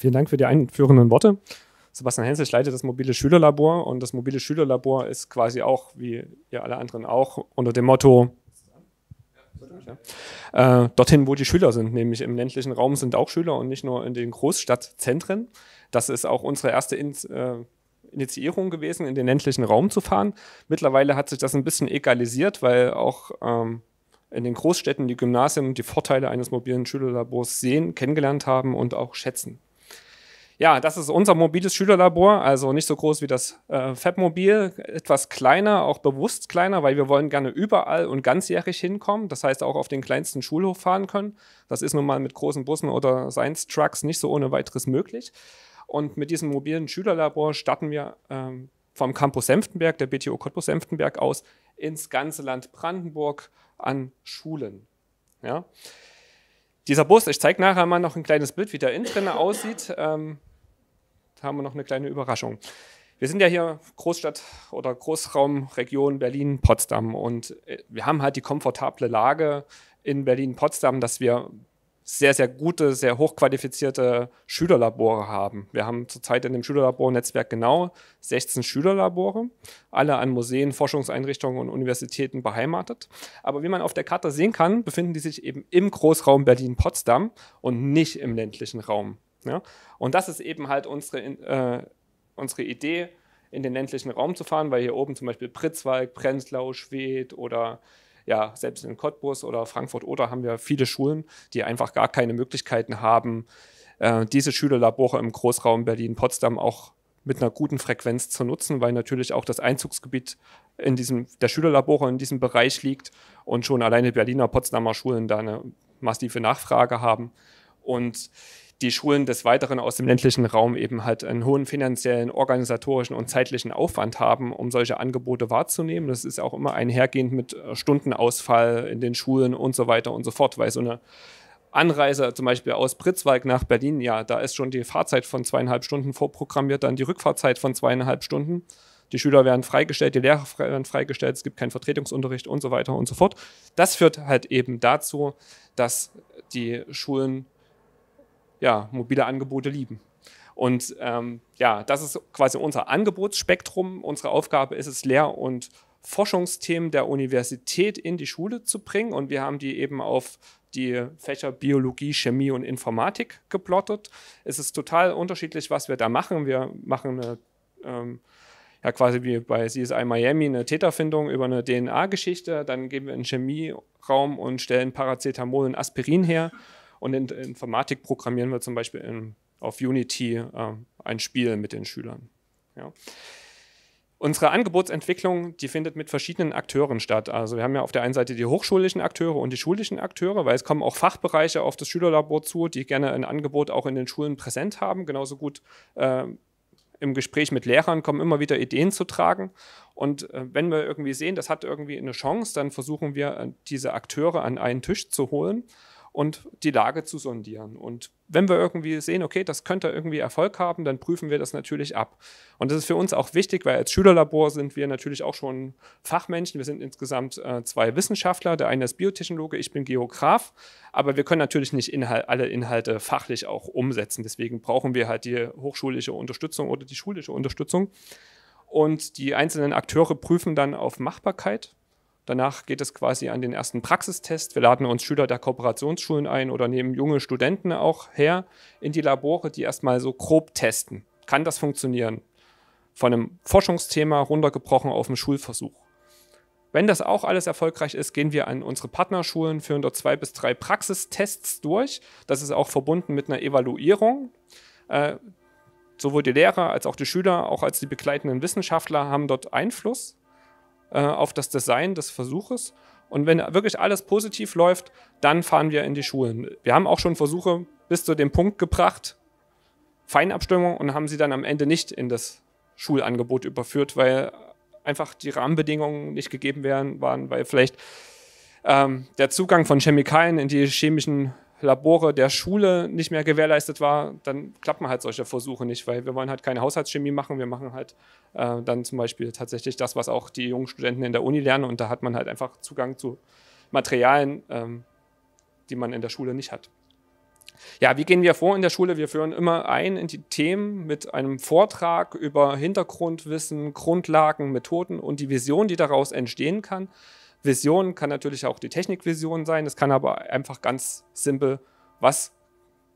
Vielen Dank für die einführenden Worte. Sebastian ich leite das mobile Schülerlabor und das mobile Schülerlabor ist quasi auch, wie ihr alle anderen auch, unter dem Motto äh, dorthin, wo die Schüler sind, nämlich im ländlichen Raum sind auch Schüler und nicht nur in den Großstadtzentren. Das ist auch unsere erste in äh, Initiierung gewesen, in den ländlichen Raum zu fahren. Mittlerweile hat sich das ein bisschen egalisiert, weil auch ähm, in den Großstädten die Gymnasien die Vorteile eines mobilen Schülerlabors sehen, kennengelernt haben und auch schätzen. Ja, das ist unser mobiles Schülerlabor, also nicht so groß wie das äh, Fabmobil, etwas kleiner, auch bewusst kleiner, weil wir wollen gerne überall und ganzjährig hinkommen, das heißt auch auf den kleinsten Schulhof fahren können. Das ist nun mal mit großen Bussen oder Science-Trucks nicht so ohne weiteres möglich. Und mit diesem mobilen Schülerlabor starten wir ähm, vom Campus Senftenberg, der BTO Cottbus Senftenberg aus, ins ganze Land Brandenburg an Schulen. Ja. Dieser Bus, ich zeige nachher mal noch ein kleines Bild, wie der innen drin aussieht. Ähm, haben wir noch eine kleine Überraschung. Wir sind ja hier Großstadt oder Großraumregion Berlin-Potsdam und äh, wir haben halt die komfortable Lage in Berlin-Potsdam, dass wir sehr, sehr gute, sehr hochqualifizierte Schülerlabore haben. Wir haben zurzeit in dem Schülerlabornetzwerk genau 16 Schülerlabore, alle an Museen, Forschungseinrichtungen und Universitäten beheimatet. Aber wie man auf der Karte sehen kann, befinden die sich eben im Großraum Berlin-Potsdam und nicht im ländlichen Raum. Ja? Und das ist eben halt unsere, äh, unsere Idee, in den ländlichen Raum zu fahren, weil hier oben zum Beispiel Pritzwalk, Prenzlau, Schwedt oder ja, selbst in Cottbus oder Frankfurt oder haben wir viele Schulen, die einfach gar keine Möglichkeiten haben, äh, diese Schülerlabore im Großraum Berlin-Potsdam auch mit einer guten Frequenz zu nutzen, weil natürlich auch das Einzugsgebiet in diesem, der Schülerlabore in diesem Bereich liegt und schon alleine Berliner, Potsdamer Schulen da eine massive Nachfrage haben. Und die Schulen des Weiteren aus dem ländlichen Raum eben halt einen hohen finanziellen, organisatorischen und zeitlichen Aufwand haben, um solche Angebote wahrzunehmen. Das ist auch immer einhergehend mit äh, Stundenausfall in den Schulen und so weiter und so fort, weil so eine Anreise zum Beispiel aus Pritzwalk nach Berlin, ja, da ist schon die Fahrzeit von zweieinhalb Stunden vorprogrammiert, dann die Rückfahrzeit von zweieinhalb Stunden. Die Schüler werden freigestellt, die Lehrer werden freigestellt, es gibt keinen Vertretungsunterricht und so weiter und so fort. Das führt halt eben dazu, dass die Schulen ja, mobile Angebote lieben. Und ähm, ja, das ist quasi unser Angebotsspektrum. Unsere Aufgabe ist es, Lehr- und Forschungsthemen der Universität in die Schule zu bringen. Und wir haben die eben auf die Fächer Biologie, Chemie und Informatik geplottet. Es ist total unterschiedlich, was wir da machen. Wir machen eine, ähm, ja quasi wie bei CSI Miami eine Täterfindung über eine DNA-Geschichte. Dann gehen wir in den Chemieraum und stellen Paracetamol und Aspirin her. Und in, Informatik programmieren wir zum Beispiel in, auf Unity äh, ein Spiel mit den Schülern. Ja. Unsere Angebotsentwicklung, die findet mit verschiedenen Akteuren statt. Also wir haben ja auf der einen Seite die hochschulischen Akteure und die schulischen Akteure, weil es kommen auch Fachbereiche auf das Schülerlabor zu, die gerne ein Angebot auch in den Schulen präsent haben. Genauso gut äh, im Gespräch mit Lehrern kommen immer wieder Ideen zu tragen. Und äh, wenn wir irgendwie sehen, das hat irgendwie eine Chance, dann versuchen wir, äh, diese Akteure an einen Tisch zu holen und die Lage zu sondieren. Und wenn wir irgendwie sehen, okay, das könnte irgendwie Erfolg haben, dann prüfen wir das natürlich ab. Und das ist für uns auch wichtig, weil als Schülerlabor sind wir natürlich auch schon Fachmenschen. Wir sind insgesamt äh, zwei Wissenschaftler. Der eine ist Biotechnologe, ich bin Geograf. Aber wir können natürlich nicht Inhal alle Inhalte fachlich auch umsetzen. Deswegen brauchen wir halt die hochschulische Unterstützung oder die schulische Unterstützung. Und die einzelnen Akteure prüfen dann auf Machbarkeit Danach geht es quasi an den ersten Praxistest. Wir laden uns Schüler der Kooperationsschulen ein oder nehmen junge Studenten auch her in die Labore, die erstmal so grob testen. Kann das funktionieren? Von einem Forschungsthema runtergebrochen auf einen Schulversuch. Wenn das auch alles erfolgreich ist, gehen wir an unsere Partnerschulen, führen dort zwei bis drei Praxistests durch. Das ist auch verbunden mit einer Evaluierung. Äh, sowohl die Lehrer als auch die Schüler, auch als die begleitenden Wissenschaftler haben dort Einfluss äh, auf das Design des Versuches. Und wenn wirklich alles positiv läuft, dann fahren wir in die Schulen. Wir haben auch schon Versuche bis zu dem Punkt gebracht, Feinabstimmung, und haben sie dann am Ende nicht in das Schulangebot überführt, weil einfach die Rahmenbedingungen nicht gegeben werden, waren, weil vielleicht ähm, der Zugang von Chemikalien in die chemischen Labore der Schule nicht mehr gewährleistet war, dann klappen halt solche Versuche nicht, weil wir wollen halt keine Haushaltschemie machen, wir machen halt äh, dann zum Beispiel tatsächlich das, was auch die jungen Studenten in der Uni lernen und da hat man halt einfach Zugang zu Materialien, ähm, die man in der Schule nicht hat. Ja, wie gehen wir vor in der Schule? Wir führen immer ein in die Themen mit einem Vortrag über Hintergrundwissen, Grundlagen, Methoden und die Vision, die daraus entstehen kann. Vision kann natürlich auch die Technikvision sein. Es kann aber einfach ganz simpel, was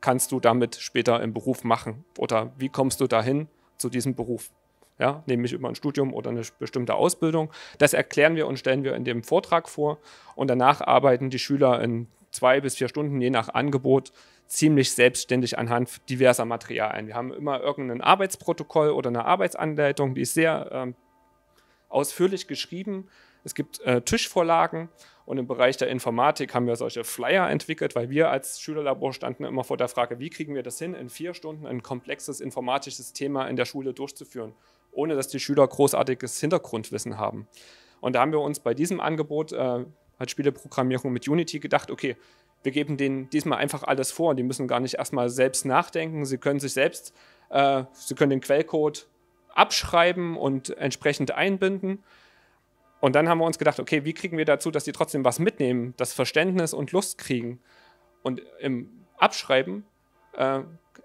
kannst du damit später im Beruf machen oder wie kommst du dahin zu diesem Beruf? Ja, nämlich über ein Studium oder eine bestimmte Ausbildung. Das erklären wir und stellen wir in dem Vortrag vor und danach arbeiten die Schüler in zwei bis vier Stunden, je nach Angebot, ziemlich selbstständig anhand diverser Materialien. Wir haben immer irgendein Arbeitsprotokoll oder eine Arbeitsanleitung, die ist sehr äh, ausführlich geschrieben, es gibt äh, Tischvorlagen und im Bereich der Informatik haben wir solche Flyer entwickelt, weil wir als Schülerlabor standen immer vor der Frage, wie kriegen wir das hin, in vier Stunden ein komplexes informatisches Thema in der Schule durchzuführen, ohne dass die Schüler großartiges Hintergrundwissen haben. Und da haben wir uns bei diesem Angebot äh, als Spieleprogrammierung mit Unity gedacht, okay, wir geben denen diesmal einfach alles vor und die müssen gar nicht erstmal selbst nachdenken. Sie können sich selbst, äh, sie können den Quellcode abschreiben und entsprechend einbinden. Und dann haben wir uns gedacht, okay, wie kriegen wir dazu, dass die trotzdem was mitnehmen, das Verständnis und Lust kriegen. Und im Abschreiben äh,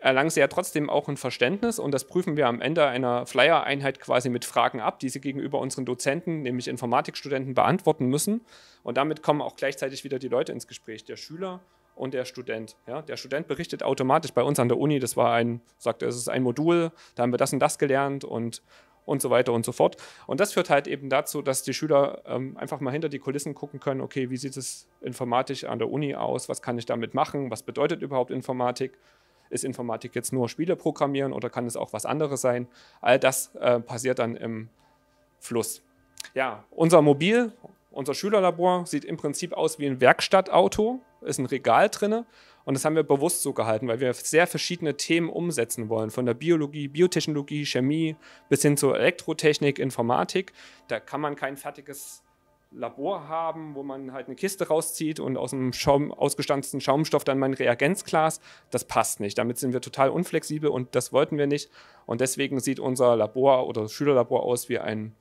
erlangen sie ja trotzdem auch ein Verständnis und das prüfen wir am Ende einer Flyer-Einheit quasi mit Fragen ab, die sie gegenüber unseren Dozenten, nämlich Informatikstudenten, beantworten müssen. Und damit kommen auch gleichzeitig wieder die Leute ins Gespräch, der Schüler und der Student. Ja, der Student berichtet automatisch bei uns an der Uni, das war ein, sagt er, es ist ein Modul, da haben wir das und das gelernt und und so weiter und so fort. Und das führt halt eben dazu, dass die Schüler ähm, einfach mal hinter die Kulissen gucken können, okay, wie sieht es informatisch an der Uni aus, was kann ich damit machen, was bedeutet überhaupt Informatik, ist Informatik jetzt nur Spiele programmieren oder kann es auch was anderes sein. All das äh, passiert dann im Fluss. Ja, unser Mobil, unser Schülerlabor sieht im Prinzip aus wie ein Werkstattauto, ist ein Regal drinne und das haben wir bewusst so gehalten, weil wir sehr verschiedene Themen umsetzen wollen, von der Biologie, Biotechnologie, Chemie bis hin zur Elektrotechnik, Informatik. Da kann man kein fertiges Labor haben, wo man halt eine Kiste rauszieht und aus einem Schaum, ausgestanzten Schaumstoff dann mein Reagenzglas. Das passt nicht. Damit sind wir total unflexibel und das wollten wir nicht. Und deswegen sieht unser Labor oder Schülerlabor aus wie ein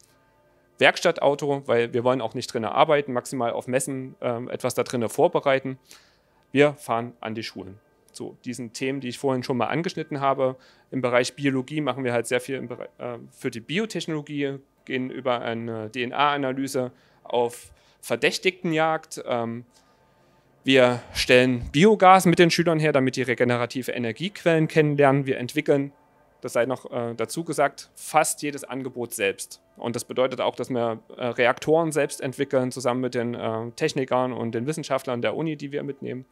Werkstattauto, weil wir wollen auch nicht drinnen arbeiten, maximal auf Messen äh, etwas da drinnen vorbereiten. Wir fahren an die Schulen. So, diesen Themen, die ich vorhin schon mal angeschnitten habe. Im Bereich Biologie machen wir halt sehr viel äh, für die Biotechnologie, gehen über eine DNA-Analyse auf Verdächtigtenjagd. Ähm, wir stellen Biogas mit den Schülern her, damit die regenerative Energiequellen kennenlernen. Wir entwickeln das sei noch äh, dazu gesagt, fast jedes Angebot selbst. Und das bedeutet auch, dass wir äh, Reaktoren selbst entwickeln, zusammen mit den äh, Technikern und den Wissenschaftlern der Uni, die wir mitnehmen.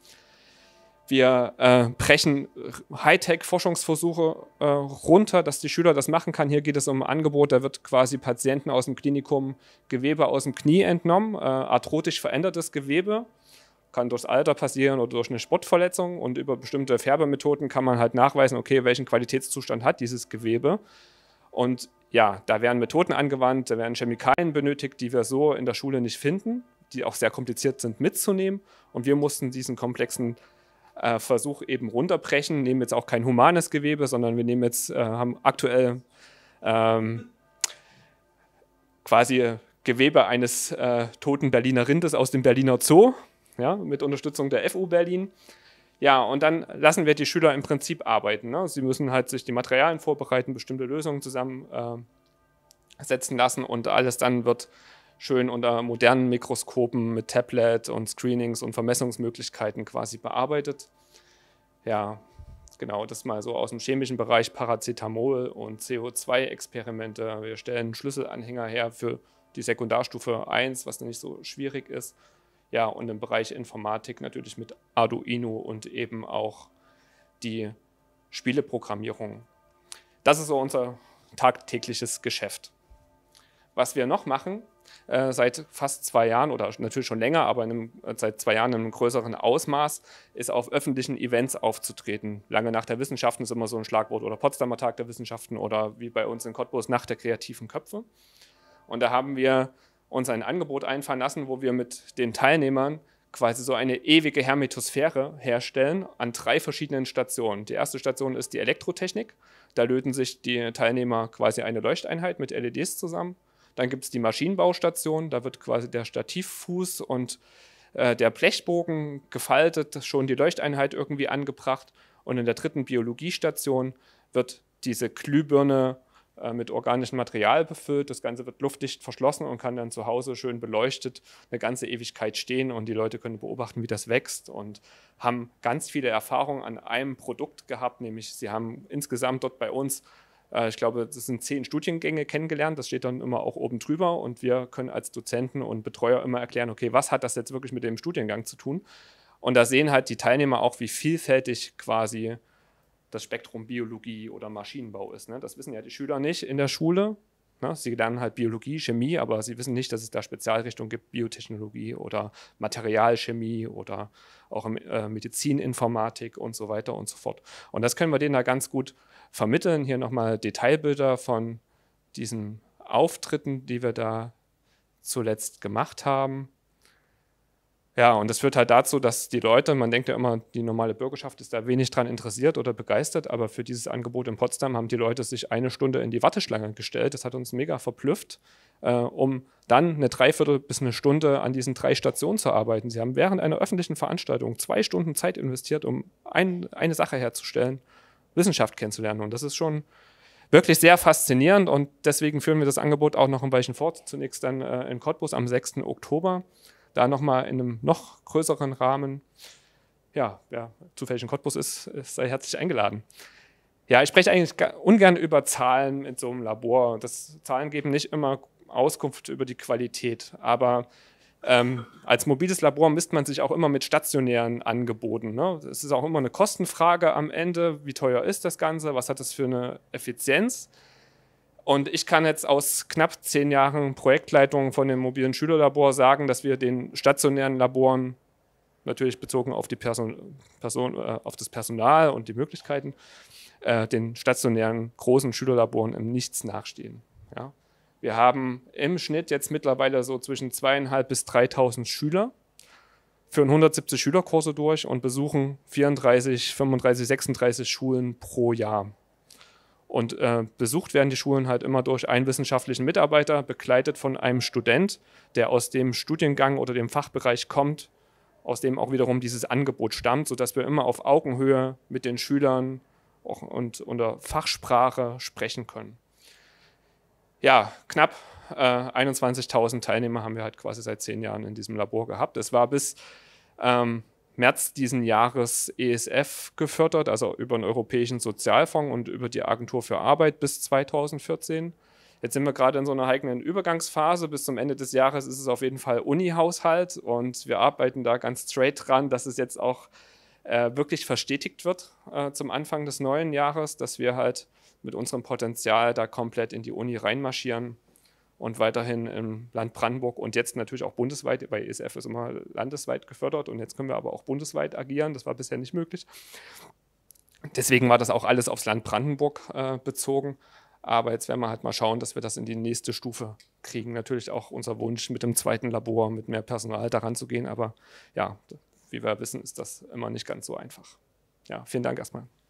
Wir äh, brechen Hightech-Forschungsversuche äh, runter, dass die Schüler das machen kann. Hier geht es um ein Angebot, da wird quasi Patienten aus dem Klinikum Gewebe aus dem Knie entnommen, äh, arthrotisch verändertes Gewebe kann durchs Alter passieren oder durch eine Sportverletzung und über bestimmte Färbemethoden kann man halt nachweisen, okay, welchen Qualitätszustand hat dieses Gewebe. Und ja, da werden Methoden angewandt, da werden Chemikalien benötigt, die wir so in der Schule nicht finden, die auch sehr kompliziert sind mitzunehmen. Und wir mussten diesen komplexen äh, Versuch eben runterbrechen, nehmen jetzt auch kein humanes Gewebe, sondern wir nehmen jetzt, äh, haben aktuell ähm, quasi Gewebe eines äh, toten Berliner Rindes aus dem Berliner Zoo ja, mit Unterstützung der FU Berlin. Ja, und dann lassen wir die Schüler im Prinzip arbeiten. Ne? Sie müssen halt sich die Materialien vorbereiten, bestimmte Lösungen zusammensetzen äh, lassen und alles dann wird schön unter modernen Mikroskopen mit Tablet und Screenings und Vermessungsmöglichkeiten quasi bearbeitet. Ja, genau, das mal so aus dem chemischen Bereich Paracetamol und CO2-Experimente. Wir stellen Schlüsselanhänger her für die Sekundarstufe 1, was nicht so schwierig ist. Ja, und im Bereich Informatik natürlich mit Arduino und eben auch die Spieleprogrammierung. Das ist so unser tagtägliches Geschäft. Was wir noch machen, äh, seit fast zwei Jahren oder natürlich schon länger, aber einem, äh, seit zwei Jahren in einem größeren Ausmaß, ist auf öffentlichen Events aufzutreten. Lange nach der Wissenschaften ist immer so ein Schlagwort oder Potsdamer Tag der Wissenschaften oder wie bei uns in Cottbus Nacht der kreativen Köpfe. Und da haben wir uns ein Angebot einfallen lassen, wo wir mit den Teilnehmern quasi so eine ewige Hermetosphäre herstellen an drei verschiedenen Stationen. Die erste Station ist die Elektrotechnik. Da löten sich die Teilnehmer quasi eine Leuchteinheit mit LEDs zusammen. Dann gibt es die Maschinenbaustation. Da wird quasi der Stativfuß und äh, der Blechbogen gefaltet, schon die Leuchteinheit irgendwie angebracht. Und in der dritten Biologiestation wird diese Glühbirne äh, mit organischem Material befüllt. Das Ganze wird luftdicht verschlossen und kann dann zu Hause schön beleuchtet eine ganze Ewigkeit stehen und die Leute können beobachten, wie das wächst und haben ganz viele Erfahrungen an einem Produkt gehabt, nämlich sie haben insgesamt dort bei uns äh, ich glaube, das sind zehn Studiengänge kennengelernt. Das steht dann immer auch oben drüber. Und wir können als Dozenten und Betreuer immer erklären, okay, was hat das jetzt wirklich mit dem Studiengang zu tun? Und da sehen halt die Teilnehmer auch, wie vielfältig quasi das Spektrum Biologie oder Maschinenbau ist. Ne? Das wissen ja die Schüler nicht in der Schule. Ne? Sie lernen halt Biologie, Chemie, aber sie wissen nicht, dass es da Spezialrichtungen gibt, Biotechnologie oder Materialchemie oder auch ähm, äh, Medizininformatik und so weiter und so fort. Und das können wir denen da ganz gut vermitteln. Hier nochmal Detailbilder von diesen Auftritten, die wir da zuletzt gemacht haben. Ja, und das führt halt dazu, dass die Leute, man denkt ja immer, die normale Bürgerschaft ist da wenig dran interessiert oder begeistert, aber für dieses Angebot in Potsdam haben die Leute sich eine Stunde in die Warteschlange gestellt. Das hat uns mega verblüfft, äh, um dann eine Dreiviertel bis eine Stunde an diesen drei Stationen zu arbeiten. Sie haben während einer öffentlichen Veranstaltung zwei Stunden Zeit investiert, um ein, eine Sache herzustellen, Wissenschaft kennenzulernen. Und das ist schon wirklich sehr faszinierend und deswegen führen wir das Angebot auch noch in fort. zunächst dann äh, in Cottbus am 6. Oktober da nochmal in einem noch größeren Rahmen. Ja, wer zufällig in Cottbus ist, sei herzlich eingeladen. Ja, ich spreche eigentlich ungern über Zahlen in so einem Labor. Das, Zahlen geben nicht immer Auskunft über die Qualität, aber ähm, als mobiles Labor misst man sich auch immer mit stationären Angeboten. Ne? Es ist auch immer eine Kostenfrage am Ende, wie teuer ist das Ganze, was hat das für eine Effizienz. Und ich kann jetzt aus knapp zehn Jahren Projektleitung von dem mobilen Schülerlabor sagen, dass wir den stationären Laboren natürlich bezogen auf, die Person, Person äh, auf das Personal und die Möglichkeiten, äh, den stationären großen Schülerlaboren im Nichts nachstehen. Ja? Wir haben im Schnitt jetzt mittlerweile so zwischen zweieinhalb bis 3000 Schüler, führen 170 Schülerkurse durch und besuchen 34, 35, 36 Schulen pro Jahr. Und äh, besucht werden die Schulen halt immer durch einen wissenschaftlichen Mitarbeiter, begleitet von einem Student, der aus dem Studiengang oder dem Fachbereich kommt, aus dem auch wiederum dieses Angebot stammt, sodass wir immer auf Augenhöhe mit den Schülern und unter Fachsprache sprechen können. Ja, knapp äh, 21.000 Teilnehmer haben wir halt quasi seit zehn Jahren in diesem Labor gehabt. Es war bis ähm, März diesen Jahres ESF gefördert, also über den Europäischen Sozialfonds und über die Agentur für Arbeit bis 2014. Jetzt sind wir gerade in so einer heiklen Übergangsphase. Bis zum Ende des Jahres ist es auf jeden Fall Uni-Haushalt und wir arbeiten da ganz straight dran, dass es jetzt auch äh, wirklich verstetigt wird äh, zum Anfang des neuen Jahres, dass wir halt mit unserem Potenzial da komplett in die Uni reinmarschieren und weiterhin im Land Brandenburg und jetzt natürlich auch bundesweit, weil ESF ist immer landesweit gefördert und jetzt können wir aber auch bundesweit agieren, das war bisher nicht möglich. Deswegen war das auch alles aufs Land Brandenburg äh, bezogen. Aber jetzt werden wir halt mal schauen, dass wir das in die nächste Stufe kriegen. Natürlich auch unser Wunsch, mit dem zweiten Labor, mit mehr Personal daran zu gehen. Aber ja, wie wir wissen, ist das immer nicht ganz so einfach. Ja, vielen Dank erstmal.